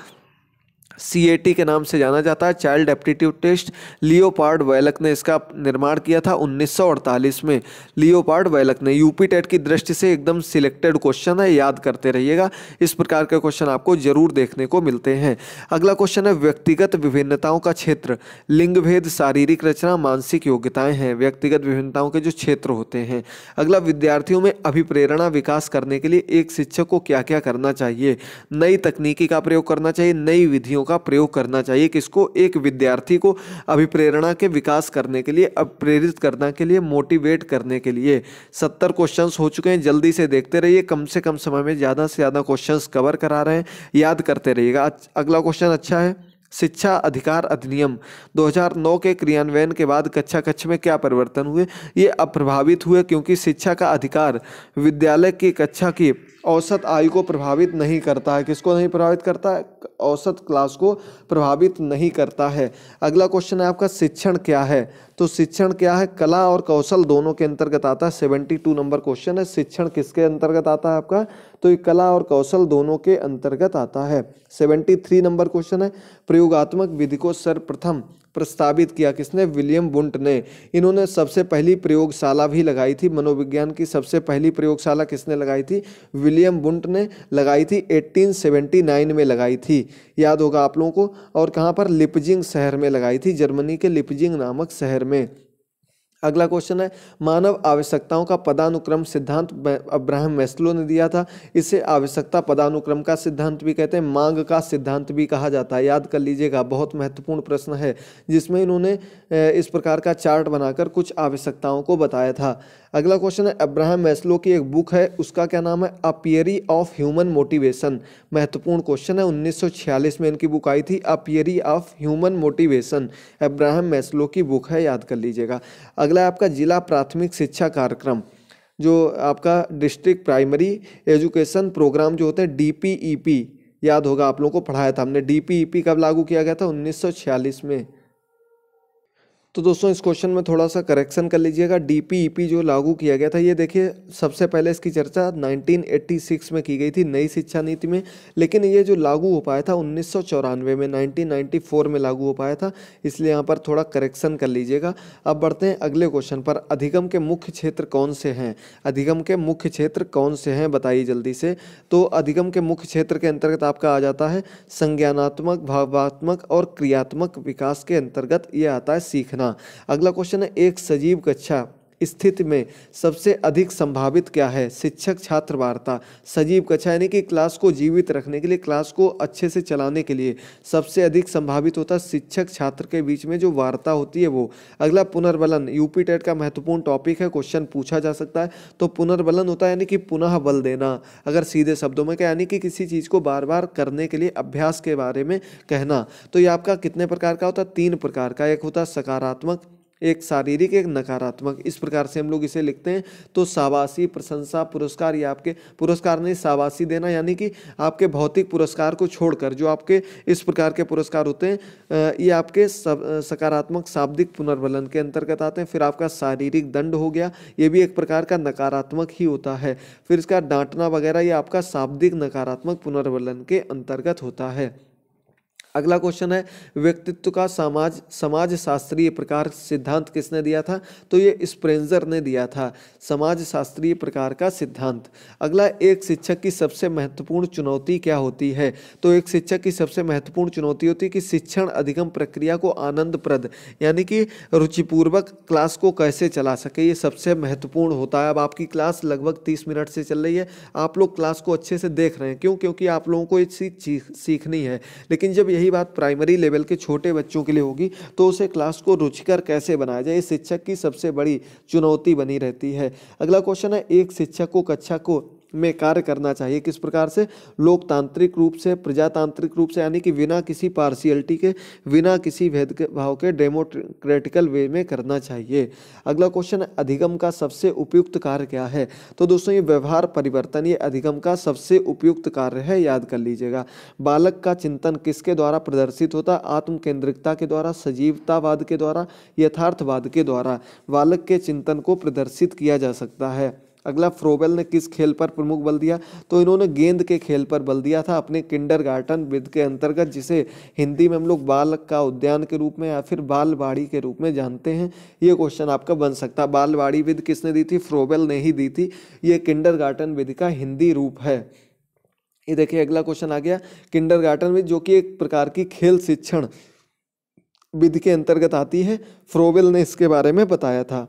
सी के नाम से जाना जाता है child aptitude test Leopold Bellak ने इसका निर्माण किया था 1948 में लियोपार्ड वैलक ने यूपी टेट की दृष्टि से एकदम सिलेक्टेड क्वेश्चन है याद करते रहिएगा इस प्रकार के क्वेश्चन आपको जरूर देखने को मिलते हैं अगला क्वेश्चन है व्यक्तिगत विभिन्नताओं का क्षेत्र लिंग भेद शारीरिक रचना मानसिक योग्यताएँ हैं व्यक्तिगत विभिन्नताओं के जो क्षेत्र होते हैं अगला विद्यार्थियों में अभिप्रेरणा विकास करने के लिए एक शिक्षक को क्या क्या करना चाहिए नई तकनीकी का प्रयोग करना चाहिए नई विधियों शब्दों का प्रयोग करना चाहिए किसको एक विद्यार्थी को अभिप्रेरणा के विकास करने के लिए प्रेरित करने के लिए मोटिवेट करने के लिए सत्तर क्वेश्चन हो चुके हैं जल्दी से देखते रहिए कम से कम समय में ज़्यादा से ज़्यादा क्वेश्चन कवर करा रहे हैं याद करते रहिएगा अगला क्वेश्चन अच्छा है शिक्षा अधिकार अधिनियम 2009 के क्रियान्वयन के बाद कक्षा कक्ष में क्या परिवर्तन हुए ये अप्रभावित हुए क्योंकि शिक्षा का अधिकार विद्यालय की कक्षा की औसत आयु को प्रभावित नहीं करता है किसको नहीं प्रभावित करता है औसत क्लास को प्रभावित नहीं करता है अगला क्वेश्चन है आपका शिक्षण क्या है तो शिक्षण क्या है कला और कौशल दोनों के अंतर्गत आता है सेवेंटी टू नंबर क्वेश्चन है शिक्षण किसके अंतर्गत आता है आपका तो ये कला और कौशल दोनों के अंतर्गत आता है सेवेंटी थ्री नंबर क्वेश्चन है प्रयोगात्मक विधि को सर्वप्रथम प्रस्तावित किया किसने विलियम बुंट ने इन्होंने सबसे पहली प्रयोगशाला भी लगाई थी मनोविज्ञान की सबसे पहली प्रयोगशाला किसने लगाई थी विलियम बुंट ने लगाई थी 1879 में लगाई थी याद होगा आप लोगों को और कहाँ पर लिपजिंग शहर में लगाई थी जर्मनी के लिपजिंग नामक शहर में अगला क्वेश्चन है मानव आवश्यकताओं का पदानुक्रम सिद्धांत अब्राहम मेस्लो ने दिया था इसे आवश्यकता पदानुक्रम का सिद्धांत भी कहते हैं मांग का सिद्धांत भी कहा जाता है याद कर लीजिएगा बहुत महत्वपूर्ण प्रश्न है जिसमें इन्होंने इस प्रकार का चार्ट बनाकर कुछ आवश्यकताओं को बताया था अगला क्वेश्चन है अब्राहम वेस्लो की एक बुक है उसका क्या नाम है अ ऑफ ह्यूमन मोटिवेशन महत्वपूर्ण क्वेश्चन है 1946 में इनकी बुक आई थी a theory of human motivation Abraham Maslow की बुक है याद कर लीजिएगा अगला है आपका जिला प्राथमिक शिक्षा कार्यक्रम जो आपका डिस्ट्रिक्ट प्राइमरी एजुकेशन प्रोग्राम जो होते हैं डी e याद होगा आप लोगों को पढ़ाया था हमने डी e कब लागू किया गया था उन्नीस में तो दोस्तों इस क्वेश्चन में थोड़ा सा करेक्शन कर लीजिएगा डीपीईपी e जो लागू किया गया था ये देखिए सबसे पहले इसकी चर्चा 1986 में की गई थी नई शिक्षा नीति में लेकिन ये जो लागू हो पाया था उन्नीस में 1994 में लागू हो पाया था इसलिए यहाँ पर थोड़ा करेक्शन कर लीजिएगा अब बढ़ते हैं अगले क्वेश्चन पर अधिगम के मुख्य क्षेत्र कौन से हैं अधिगम के मुख्य क्षेत्र कौन से हैं बताइए जल्दी से तो अधिगम के मुख्य क्षेत्र के अंतर्गत आपका आ जाता है संज्ञानात्मक भावात्मक और क्रियात्मक विकास के अंतर्गत ये आता है सीखना हाँ अगला क्वेश्चन है एक सजीव कक्षा स्थिति में सबसे अधिक संभावित क्या है शिक्षक छात्र वार्ता सजीव कक्षा यानी कि क्लास को जीवित रखने के लिए क्लास को अच्छे से चलाने के लिए सबसे अधिक संभावित होता है शिक्षक छात्र के बीच में जो वार्ता होती है वो अगला पुनर्बलन यूपी टेट का महत्वपूर्ण टॉपिक है क्वेश्चन पूछा जा सकता है तो पुनर्बलन होता है यानी कि पुनः बल देना अगर सीधे शब्दों में क्या यानी कि किसी चीज़ को बार बार करने के लिए अभ्यास के बारे में कहना तो ये आपका कितने प्रकार का होता है तीन प्रकार का एक होता है सकारात्मक एक शारीरिक एक नकारात्मक इस प्रकार से हम लोग इसे लिखते हैं तो शाबाशी प्रशंसा पुरस्कार या आपके पुरस्कार नहीं शाबाशी देना यानी कि आपके भौतिक पुरस्कार को छोड़कर जो आपके इस प्रकार के पुरस्कार होते हैं ये आपके सकारात्मक शाब्दिक पुनर्बलन के अंतर्गत आते हैं फिर आपका शारीरिक दंड हो गया ये भी एक प्रकार का नकारात्मक ही होता है फिर इसका डांटना वगैरह ये आपका शाब्दिक नकारात्मक पुनर्बलन के अंतर्गत होता है अगला क्वेश्चन है व्यक्तित्व का समाज समाज शास्त्रीय प्रकार सिद्धांत किसने दिया था तो ये स्प्रेंजर ने दिया था समाज शास्त्रीय प्रकार का सिद्धांत अगला एक शिक्षक की सबसे महत्वपूर्ण चुनौती क्या होती है तो एक शिक्षक की सबसे महत्वपूर्ण चुनौती होती है कि शिक्षण अधिगम प्रक्रिया को आनंदप्रद यानी कि रुचिपूर्वक क्लास को कैसे चला सके ये सबसे महत्वपूर्ण होता है अब आपकी क्लास लगभग तीस मिनट से चल रही है आप लोग क्लास को अच्छे से देख रहे हैं क्यों क्योंकि आप लोगों को ये चीज सीखनी है लेकिन जब यही रही बात प्राइमरी लेवल के छोटे बच्चों के लिए होगी तो उसे क्लास को रुचिकर कैसे बनाया जाए शिक्षक की सबसे बड़ी चुनौती बनी रहती है अगला क्वेश्चन है एक शिक्षक को कक्षा को में कार्य करना चाहिए किस प्रकार से लोकतांत्रिक रूप से प्रजातांत्रिक रूप से यानी कि बिना किसी पार्शियलिटी के बिना किसी भेदभाव के डेमोक्रेटिकल वे में करना चाहिए अगला क्वेश्चन अधिगम का सबसे उपयुक्त कार्य क्या है तो दोस्तों ये व्यवहार परिवर्तन ये अधिगम का सबसे उपयुक्त कार्य है याद कर लीजिएगा बालक का चिंतन किसके द्वारा प्रदर्शित होता आत्म केंद्रिकता के द्वारा सजीवतावाद के द्वारा यथार्थवाद के द्वारा बालक के चिंतन को प्रदर्शित किया जा सकता है अगला फ्रोबेल ने किस खेल पर प्रमुख बल दिया तो इन्होंने गेंद के खेल पर बल दिया था अपने किंडर गार्टन विद के अंतर्गत जिसे हिंदी में हम लोग बाल का उद्यान के रूप में या फिर बालवाड़ी के रूप में जानते हैं ये क्वेश्चन आपका बन सकता बाल बालवाड़ी विद किसने दी थी फ्रोबेल ने ही दी थी ये किंडर गार्टन विद का हिंदी रूप है ये देखिए अगला क्वेश्चन आ गया किंडर गार्टन विद जो कि एक प्रकार की खेल शिक्षण विधि के अंतर्गत आती है फ्रोवेल ने इसके बारे में बताया था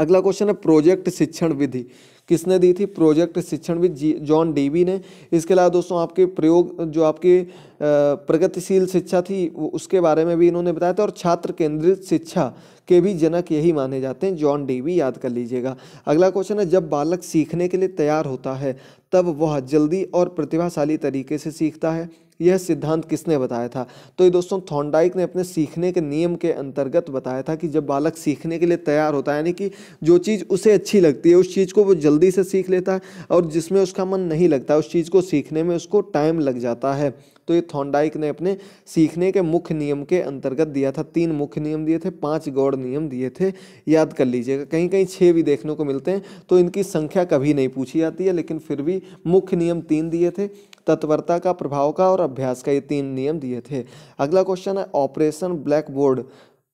अगला क्वेश्चन है प्रोजेक्ट शिक्षण विधि किसने दी थी प्रोजेक्ट शिक्षण विधि जॉन डीवी ने इसके अलावा दोस्तों आपके प्रयोग जो आपकी प्रगतिशील शिक्षा थी उसके बारे में भी इन्होंने बताया था और छात्र केंद्रित शिक्षा के भी जनक यही माने जाते हैं जॉन डी भी याद कर लीजिएगा अगला क्वेश्चन है जब बालक सीखने के लिए तैयार होता है तब वह जल्दी और प्रतिभाशाली तरीके से सीखता है यह सिद्धांत किसने बताया था तो ये दोस्तों थॉन्डाइक ने अपने सीखने के नियम के अंतर्गत बताया था कि जब बालक सीखने के लिए तैयार होता है यानी कि जो चीज़ उसे अच्छी लगती है उस चीज़ को वो जल्दी से सीख लेता है और जिसमें उसका मन नहीं लगता उस चीज़ को सीखने में उसको टाइम लग जाता है तो ये थॉन्डाइक ने अपने सीखने के मुख्य नियम के अंतर्गत दिया था तीन मुख्य नियम दिए थे पांच गौड़ नियम दिए थे याद कर लीजिएगा कहीं कहीं छः भी देखने को मिलते हैं तो इनकी संख्या कभी नहीं पूछी जाती है लेकिन फिर भी मुख्य नियम तीन दिए थे तत्परता का प्रभाव का और अभ्यास का ये तीन नियम दिए थे अगला क्वेश्चन है ऑपरेशन ब्लैक बोर्ड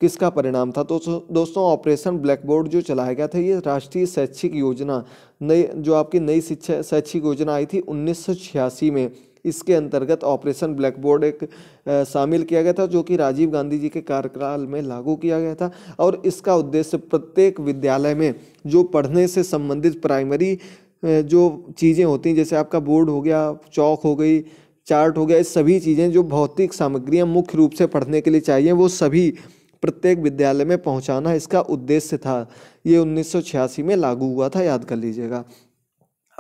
किसका परिणाम था तो दोस्तों ऑपरेशन ब्लैक बोर्ड जो चलाया गया था ये राष्ट्रीय शैक्षिक योजना नई जो आपकी नई शिक्षा शैक्षिक योजना आई थी उन्नीस में इसके अंतर्गत ऑपरेशन ब्लैकबोर्ड एक शामिल किया गया था जो कि राजीव गांधी जी के कार्यकाल में लागू किया गया था और इसका उद्देश्य प्रत्येक विद्यालय में जो पढ़ने से संबंधित प्राइमरी जो चीज़ें होती हैं जैसे आपका बोर्ड हो गया चौक हो गई चार्ट हो गया इस सभी चीज़ें जो भौतिक सामग्रियाँ मुख्य रूप से पढ़ने के लिए चाहिए वो सभी प्रत्येक विद्यालय में पहुंचाना इसका उद्देश्य था ये 1986 में लागू हुआ था याद कर लीजिएगा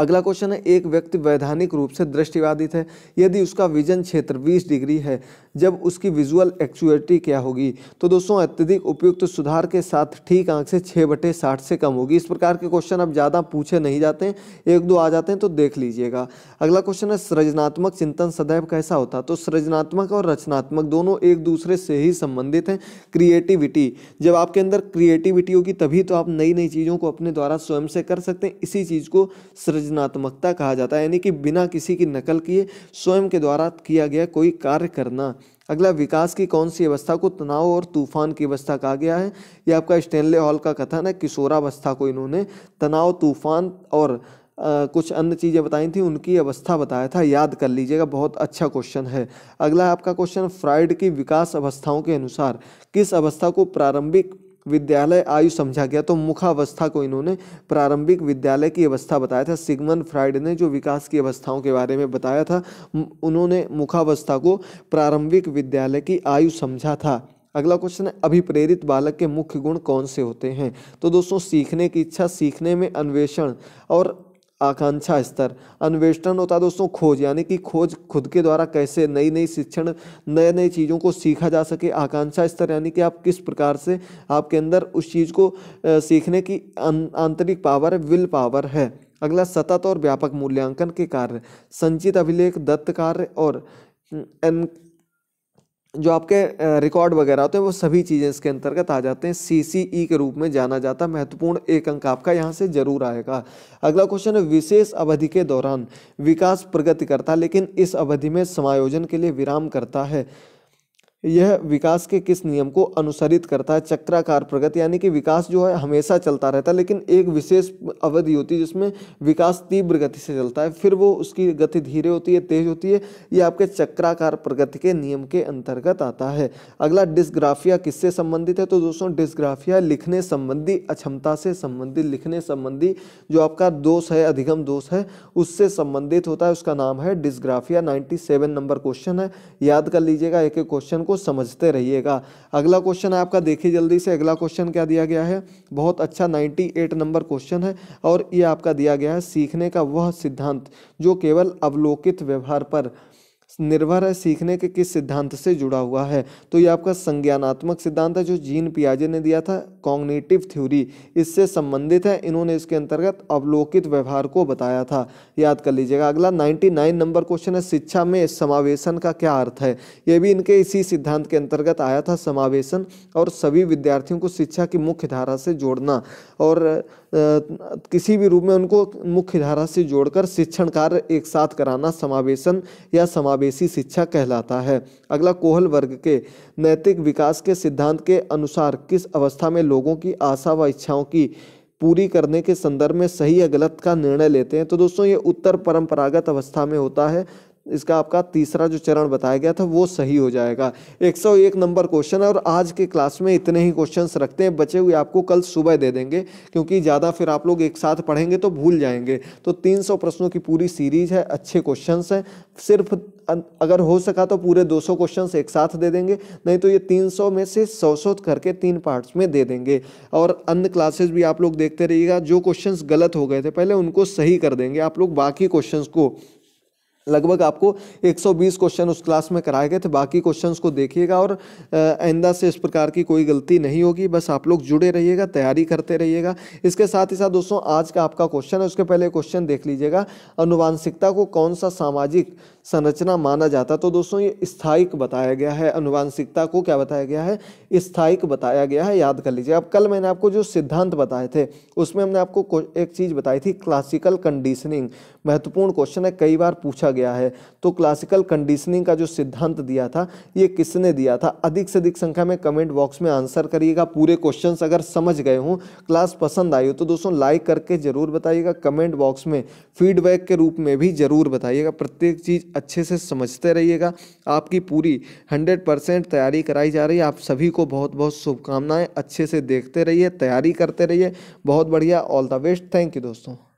अगला क्वेश्चन है एक व्यक्ति वैधानिक रूप से दृष्टिवादित है यदि उसका विजन क्षेत्र 20 डिग्री है जब उसकी विजुअल एक्चुअलिटी क्या होगी तो दोस्तों अत्यधिक उपयुक्त सुधार के साथ ठीक आंख से छः बटे साठ से कम होगी इस प्रकार के क्वेश्चन अब ज़्यादा पूछे नहीं जाते हैं एक दो आ जाते हैं तो देख लीजिएगा अगला क्वेश्चन है सृजनात्मक चिंतन सदैव कैसा होता तो सृजनात्मक और रचनात्मक दोनों एक दूसरे से ही संबंधित हैं क्रिएटिविटी जब आपके अंदर क्रिएटिविटी होगी तभी तो आप नई नई चीज़ों को अपने द्वारा स्वयं से कर सकते हैं इसी चीज़ को सृजनात्मकता कहा जाता है यानी कि बिना किसी की नकल किए स्वयं के द्वारा किया गया कोई कार्य करना अगला विकास की कौन सी अवस्था को तनाव और तूफान की अवस्था कहा गया है यह आपका स्टेनले हॉल का कथन है किशोरावस्था को इन्होंने तनाव तूफान और आ, कुछ अन्य चीज़ें बताई थी उनकी अवस्था बताया था याद कर लीजिएगा बहुत अच्छा क्वेश्चन है अगला आपका क्वेश्चन फ्राइड की विकास अवस्थाओं के अनुसार किस अवस्था को प्रारंभिक विद्यालय आयु समझा गया तो मुखावस्था को इन्होंने प्रारंभिक विद्यालय की अवस्था बताया था सिगमन फ्राइड ने जो विकास की अवस्थाओं के बारे में बताया था उन्होंने मुखावस्था को प्रारंभिक विद्यालय की आयु समझा था अगला क्वेश्चन है अभिप्रेरित बालक के मुख्य गुण कौन से होते हैं तो दोस्तों सीखने की इच्छा सीखने में अन्वेषण और आकांक्षा स्तर अन्वेषण होता है दोस्तों खोज यानी कि खोज खुद के द्वारा कैसे नई नई शिक्षण नए नए चीज़ों को सीखा जा सके आकांक्षा स्तर यानी कि आप किस प्रकार से आपके अंदर उस चीज़ को सीखने की अं, आंतरिक पावर विल पावर है अगला सतत और व्यापक मूल्यांकन के कार्य संचित अभिलेख दत्त कार्य और जो आपके रिकॉर्ड वगैरह होते हैं वो सभी चीज़ें इसके अंतर्गत आ जाते हैं सी सी ई के रूप में जाना जाता है महत्वपूर्ण एक अंक आपका यहाँ से जरूर आएगा अगला क्वेश्चन है विशेष अवधि के दौरान विकास प्रगति करता है लेकिन इस अवधि में समायोजन के लिए विराम करता है यह विकास के किस नियम को अनुसरित करता है चक्राकार प्रगति यानी कि विकास जो है हमेशा चलता रहता है लेकिन एक विशेष अवधि होती है जिसमें विकास तीव्र गति से चलता है फिर वो उसकी गति धीरे होती है तेज होती है ये आपके चक्राकार प्रगति के नियम के अंतर्गत आता है अगला डिस्ग्राफिया किससे संबंधित है तो दोस्तों डिस्ग्राफिया लिखने संबंधी अक्षमता से संबंधित लिखने संबंधी जो आपका दोष है अधिगम दोष है उससे संबंधित होता है उसका नाम है डिस्ग्राफिया नाइन्टी नंबर क्वेश्चन है याद कर लीजिएगा एक एक क्वेश्चन को समझते रहिएगा अगला क्वेश्चन आपका देखिए जल्दी से अगला क्वेश्चन क्या दिया गया है बहुत अच्छा 98 नंबर क्वेश्चन है और ये आपका दिया गया है सीखने का वह सिद्धांत जो केवल अवलोकित व्यवहार पर निर्भर है सीखने के किस सिद्धांत से जुड़ा हुआ है तो ये आपका संज्ञानात्मक सिद्धांत है जो जीन पियाजे ने दिया था कॉग्नेटिव थ्योरी इससे संबंधित है इन्होंने इसके अंतर्गत अवलोकित व्यवहार को बताया था याद कर लीजिएगा अगला 99 नंबर क्वेश्चन है शिक्षा में समावेशन का क्या अर्थ है ये भी इनके इसी सिद्धांत के अंतर्गत आया था समावेशन और सभी विद्यार्थियों को शिक्षा की मुख्य धारा से जोड़ना और किसी भी रूप में उनको मुख्य धारा से जोड़कर शिक्षण कार्य एक साथ कराना समावेशन या समावेश समावेशी शिक्षा कहलाता है अगला कोहल वर्ग के नैतिक विकास के सिद्धांत के अनुसार किस अवस्था में लोगों की आशा व इच्छाओं की पूरी करने के संदर्भ में सही या गलत का निर्णय लेते हैं तो दोस्तों ये उत्तर परंपरागत अवस्था में होता है इसका आपका तीसरा जो चरण बताया गया था वो सही हो जाएगा 101 नंबर क्वेश्चन है और आज के क्लास में इतने ही क्वेश्चंस रखते हैं बचे हुए आपको कल सुबह दे देंगे क्योंकि ज़्यादा फिर आप लोग एक साथ पढ़ेंगे तो भूल जाएंगे तो 300 प्रश्नों की पूरी सीरीज है अच्छे क्वेश्चंस हैं सिर्फ अगर हो सका तो पूरे 200 क्वेश्चन एक साथ दे देंगे नहीं तो ये 300 में से सौ सौ करके तीन पार्ट्स में दे देंगे और अन्य क्लासेस भी आप लोग देखते रहिएगा जो क्वेश्चंस गलत हो गए थे पहले उनको सही कर देंगे आप लोग बाकी क्वेश्चंस को लगभग आपको 120 क्वेश्चन उस क्लास में कराए गए थे बाकी क्वेश्चंस को देखिएगा और आइंदा से इस प्रकार की कोई गलती नहीं होगी बस आप लोग जुड़े रहिएगा तैयारी करते रहिएगा इसके साथ ही साथ दोस्तों आज का आपका क्वेश्चन है उसके पहले क्वेश्चन देख लीजिएगा अनुवांशिकता को कौन सा सामाजिक संरचना माना जाता तो दोस्तों ये स्थायिक बताया गया है अनुवांशिकता को क्या बताया गया है स्थायिक बताया गया है याद कर लीजिए अब कल मैंने आपको जो सिद्धांत बताए थे उसमें हमने आपको एक चीज़ बताई थी क्लासिकल कंडीशनिंग महत्वपूर्ण क्वेश्चन है कई बार पूछा पूछा गया है तो क्लासिकल कंडीशनिंग का जो सिद्धांत दिया था ये किसने दिया था अधिक से अधिक संख्या में कमेंट बॉक्स में आंसर करिएगा पूरे क्वेश्चन अगर समझ गए हों क्लास पसंद आई हो तो दोस्तों लाइक करके जरूर बताइएगा कमेंट बॉक्स में फीडबैक के रूप में भी जरूर बताइएगा प्रत्येक चीज़ अच्छे से समझते रहिएगा आपकी पूरी हंड्रेड परसेंट तैयारी कराई जा रही है आप सभी को बहुत बहुत शुभकामनाएं अच्छे से देखते रहिए तैयारी करते रहिए बहुत बढ़िया all the best thank you दोस्तों